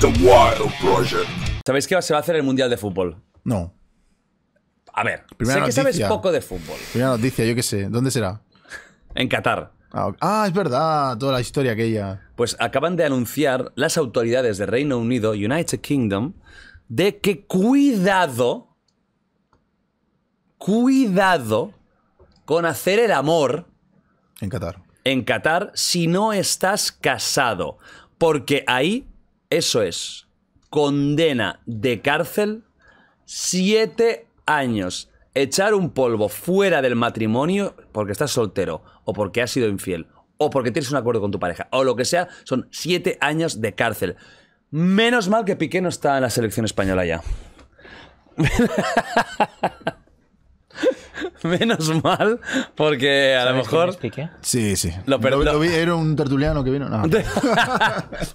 The Wild Project. ¿Sabéis qué se va a hacer el Mundial de Fútbol? No. A ver, Primera que sabes poco de fútbol. Primera noticia, yo qué sé. ¿Dónde será? en Qatar. Ah, ah, es verdad, toda la historia aquella. Pues acaban de anunciar las autoridades de Reino Unido, United Kingdom, de que cuidado, cuidado con hacer el amor. En Qatar. En Qatar si no estás casado. Porque ahí eso es. Condena de cárcel siete años. Echar un polvo fuera del matrimonio porque estás soltero o porque has sido infiel o porque tienes un acuerdo con tu pareja o lo que sea, son siete años de cárcel. Menos mal que Piqué no está en la selección española ya. Menos mal, porque a lo mejor. Sí, sí. Lo, lo, vi, era un tertuliano que vino.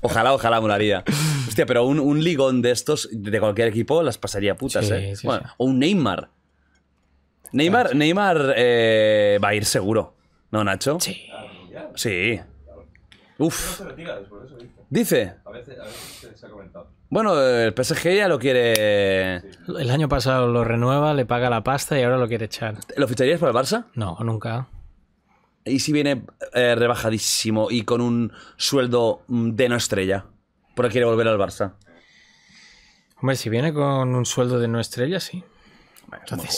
ojalá, ojalá molaría. Hostia, pero un, ligón de estos, de cualquier equipo, las pasaría putas, ¿eh? O un Neymar. Neymar, Neymar eh, va a ir seguro, ¿no, Nacho? Sí. Sí. Uf. dice. Bueno, el PSG ya lo quiere. El año pasado lo renueva, le paga la pasta y ahora lo quiere echar. ¿Lo ficharías para el Barça? No, nunca. ¿Y si viene eh, rebajadísimo y con un sueldo mm, de no estrella? Porque quiere volver al Barça. Hombre, si viene con un sueldo de no estrella, sí.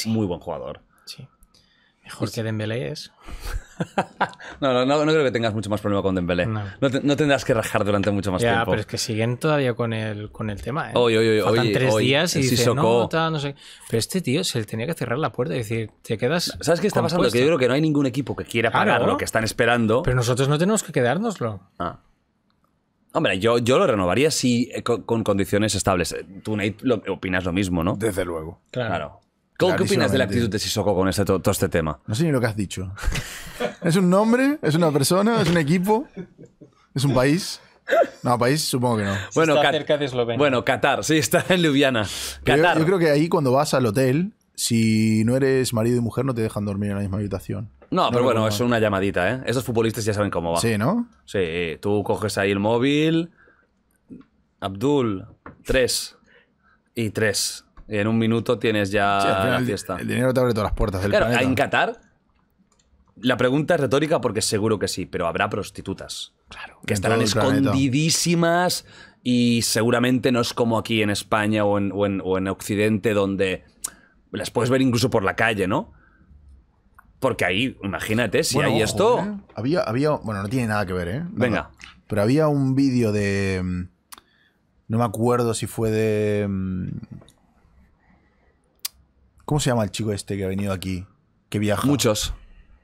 muy buen jugador. Sí. Mejor que Dembélé es. no, no, no, creo que tengas mucho más problema con Dembélé. No, no, tendrás que rajar durante mucho más ya, pero es que siguen todavía con el, con el tema, ¿eh? Oye, Faltan tres días y se no, no sé. Pero este tío se le tenía que cerrar la puerta y decir, te quedas... ¿Sabes qué está pasando? Que yo creo que no hay ningún equipo que quiera pagar lo que están esperando. Pero nosotros no tenemos que quedárnoslo. Ah. Hombre, yo, yo lo renovaría si eh, con, condiciones estables. Tú, Nate, opinas lo mismo, ¿no? Desde luego. claro. ¿Qué opinas de la actitud de Sissoko con este todo, este tema? No sé ni lo que has dicho. ¿Es un nombre? ¿Es una persona? ¿Es un equipo? ¿Es un país? No, país supongo que no. bueno, de Eslovenia. Bueno, Qatar, sí, está en Ljubljana. Yo, creo que ahí cuando vas al hotel, si no eres marido y mujer, no te dejan dormir en la misma habitación. No, pero bueno, es una llamadita, ¿eh? Esos futbolistas ya saben cómo va. Sí, ¿no? Sí, tú coges ahí el móvil. Abdul, tres. Y tres en un minuto tienes ya la fiesta. El dinero te abre todas las puertas del claro, en Qatar, la pregunta es retórica porque seguro que sí, pero habrá prostitutas. Claro. Que estarán escondidísimas y seguramente no es como aquí en España o en, o, en, Occidente donde las puedes ver incluso por la calle, ¿no? Porque ahí, imagínate, si hay esto. ¿eh? Había, había. Bueno, no tiene nada que ver, ¿eh? Venga. Pero había un vídeo de. Mm, no me acuerdo si fue de mm, ¿Cómo se llama el chico este que ha venido aquí? Que viaja. Muchos.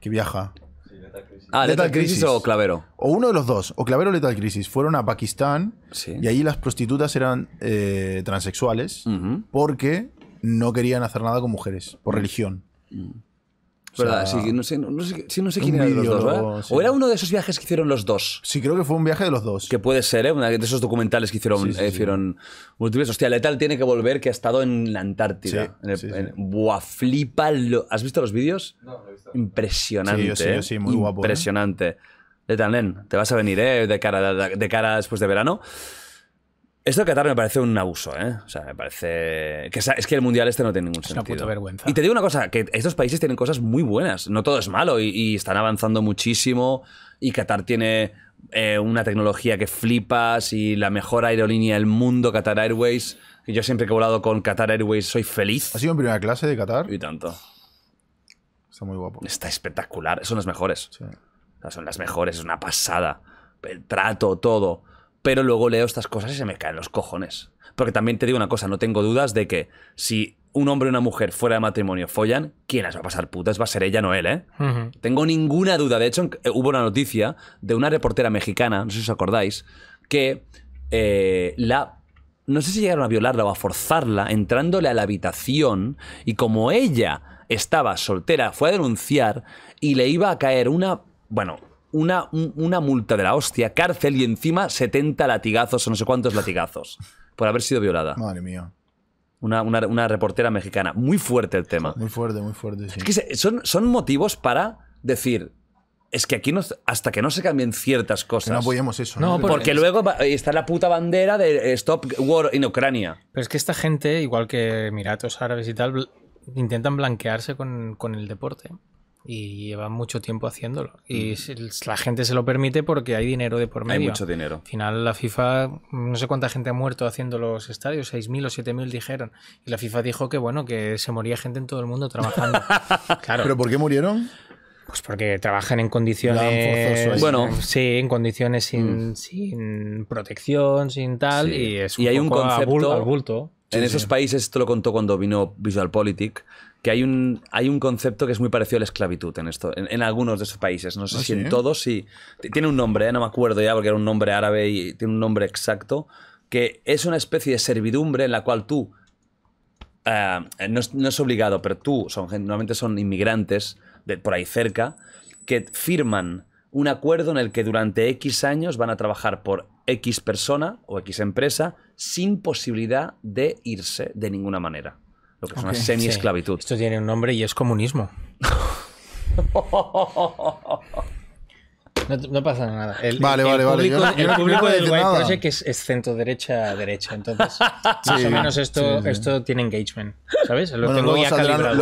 Que viaja. Sí, Crisis. Ah, Lethal Crisis, o Clavero. O uno de los dos, o Clavero o Lethal Crisis. Fueron a Pakistán y allí las prostitutas eran eh, transexuales porque no querían hacer nada con mujeres, por mm. religión. Mm. ¿Verdad? Sea, sí, no sé, quién los dos, ¿verdad? O era uno de esos viajes que hicieron los dos. Sí, creo que fue un viaje de los dos. Que puede ser, ¿eh? de esos documentales que hicieron, eh, hicieron Hostia, Letal tiene que volver, que ha estado en la Antártida. En el, flipa. Lo... ¿Has visto los vídeos? No, no he visto. Impresionante. Sí, sí, ¿eh? sí, muy guapo. ¿eh? Impresionante. ¿eh? Letal Len, te vas a venir, ¿eh? De cara, de cara después de verano. Esto de Qatar me parece un abuso, ¿eh? O sea, me parece. Que es que el mundial este no tiene ningún sentido. Es una puta vergüenza. Y te digo una cosa: que estos países tienen cosas muy buenas. No todo es malo y, están avanzando muchísimo. Y Qatar tiene eh, una tecnología que flipas y la mejor aerolínea del mundo, Qatar Airways. Yo siempre que he volado con Qatar Airways soy feliz. ¿Has sido en primera clase de Qatar? Y tanto. Está muy guapo. Está espectacular. Son las mejores. son las mejores. Es una pasada. El trato, todo pero luego leo estas cosas y se me caen los cojones. Porque también te digo una cosa, no tengo dudas de que si un hombre y una mujer fuera de matrimonio follan, ¿quién las va a pasar putas? Va a ser ella, no él, ¿eh? Tengo ninguna duda. De hecho, eh, hubo una noticia de una reportera mexicana, no sé si os acordáis, que eh, la no sé si llegaron a violarla o a forzarla entrándole a la habitación y como ella estaba soltera, fue a denunciar y le iba a caer una, bueno, una, multa de la hostia, cárcel y encima 70 latigazos o no sé cuántos latigazos por haber sido violada. Madre mía. Una, reportera mexicana. Muy fuerte el tema. Muy fuerte, muy fuerte. Sí. Es que son, son motivos para decir, es que aquí no, hasta que no se cambien ciertas cosas. no apoyemos eso. No, porque luego está la puta bandera de eh, Stop War en Ucrania. Pero es que esta gente, igual que Emiratos Árabes y tal, intentan blanquearse con, con el deporte y llevan mucho tiempo haciéndolo. Y mm. la gente se lo permite porque hay dinero de por medio. Hay mucho dinero. Al final la FIFA, no sé cuánta gente ha muerto haciendo los estadios, 6.000 o 7.000 dijeron. Y la FIFA dijo que bueno, que se moría gente en todo el mundo trabajando. claro. ¿Pero por qué murieron? Pues porque trabajan en condiciones. Bueno, sí, en condiciones sin, mm. protección, sin tal. Y es hay un concepto. Al bulto en esos países, esto lo contó cuando vino Visual Politic, que hay un, hay un concepto que es muy parecido a la esclavitud en esto, en, algunos de esos países. No sé ¿Ah, si en todos, sí. Tiene un nombre, ¿eh? no me acuerdo ya, porque era un nombre árabe y tiene un nombre exacto, que es una especie de servidumbre en la cual tú. Eh, no, es, obligado, pero tú, son, normalmente son inmigrantes de, por ahí cerca, que firman un acuerdo en el que durante X años van a trabajar por X persona o X empresa sin posibilidad de irse de ninguna manera. Lo que es una semi-esclavitud. Esto tiene un nombre y es comunismo. No, pasa nada. vale, vale, público, vale. Yo el público del White Project es, es, centro derecha derecha. Entonces, más o menos esto, tiene engagement. ¿Sabes? Lo tengo ya calibrado.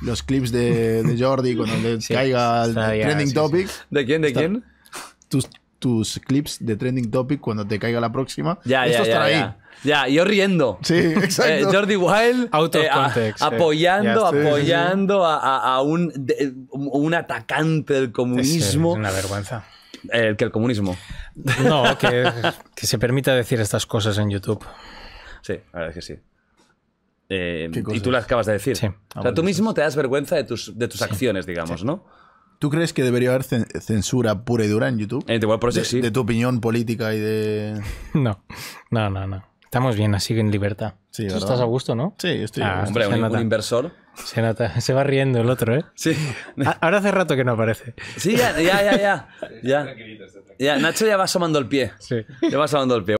Los clips de, Jordi cuando caiga el trending topic. ¿De quién? ¿De quién? Tus tus clips de Trending Topic cuando te caiga la próxima. Ya, Esto ya, ya, ahí. Ya, yo riendo. Sí, eh, exacto. Jordi Wild apoyando, apoyando A, un, un atacante del eh, comunismo. Es, una vergüenza. Eh, el, que el comunismo. No, que, se permita decir estas cosas en YouTube. Sí, la verdad es que sí. y tú las acabas de decir. O sea, tú ah, mismo te das vergüenza de tus, de tus acciones, digamos, ¿no? ¿Tú crees que debería haber censura pura y dura en YouTube? Eh, de, tu opinión política y de. No, no, no, no. Estamos bien, así que en libertad. Sí, estás a gusto, ¿no? Sí, estoy ah, Hombre, un, inversor. Se nota, se va riendo el otro, ¿eh? Sí. ahora hace rato que no aparece. Sí, ya, ya, ya. ya. ya. Nacho ya va asomando el pie. Sí. Ya va asomando el pie.